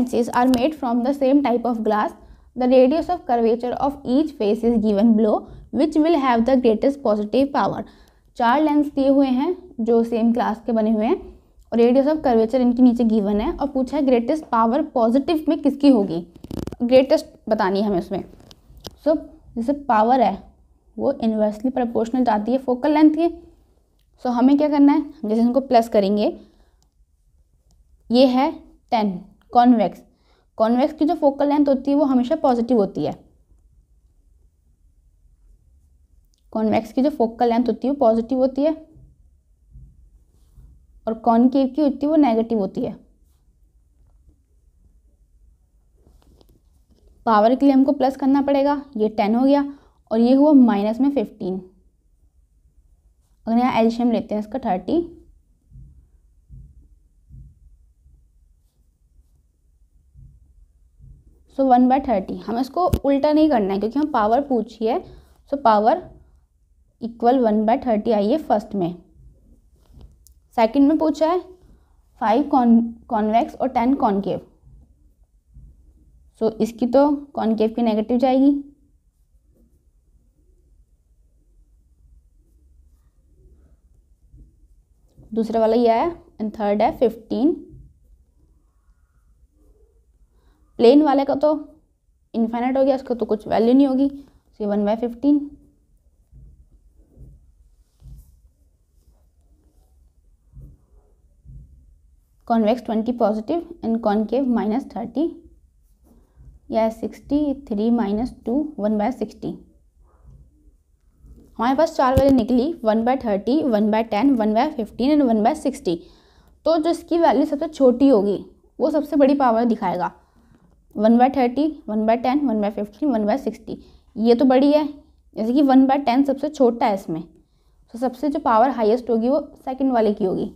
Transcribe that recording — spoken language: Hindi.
lenses are made from the same type of glass, the radius of curvature of each face is given below, which will have the greatest positive power. चार लेंस दिए हुए हैं जो सेम क्लास के बने हुए हैं और रेडियस ऑफ कर्वेचर इनके नीचे गिवन है और पूछा है ग्रेटेस्ट पावर पॉजिटिव में किसकी होगी ग्रेटेस्ट बतानी है हमें उसमें सो so, जैसे पावर है वो इन्वर्सली प्रोपोर्शनल जाती है फोकल लेंथ के सो so, हमें क्या करना है जैसे इनको प्लस करेंगे ये है टेन कॉन्वेक्स कॉन्वेक्स की जो फोकल लेंथ होती है वो हमेशा पॉजिटिव होती है कॉन्वेक्स की जो फोकल लेंथ होती है वो पॉजिटिव होती है और कॉनकेव की होती है वो नेगेटिव होती है पावर के लिए हमको प्लस करना पड़ेगा ये टेन हो गया और ये हुआ माइनस में फिफ्टीन अगर यहाँ एल्शियम लेते हैं इसका थर्टी सो तो वन बाय थर्टी हमें इसको उल्टा नहीं करना है क्योंकि हम पावर पूछी है so so, power equal one by thirty आई है फर्स्ट में सेकंड में पूछा है फाइव कॉन कॉन्वेक्स और टेन कॉन्केव सो so, इसकी तो कॉन्केव की नेगेटिव जाएगी दूसरा वाला यह है एंड थर्ड है फिफ्टीन प्लेन वाले का तो इन्फाइनाइट हो गया उसका तो कुछ वैल्यू नहीं होगी so one by fifteen convex twenty positive and concave minus thirty या sixty three minus two one by sixty हमारे पास चार वैल्यू निकली one by thirty one by ten one by fifteen and one by sixty तो जो इसकी वैल्यू सबसे छोटी होगी वो सबसे बड़ी पावर दिखाएगा one by thirty one by ten one by fifty one by sixty ये तो बड़ी है जैसे कि वन बाय टेन सबसे छोटा है इसमें तो सबसे जो पावर हाईएस्ट होगी वो सेकंड वाले की होगी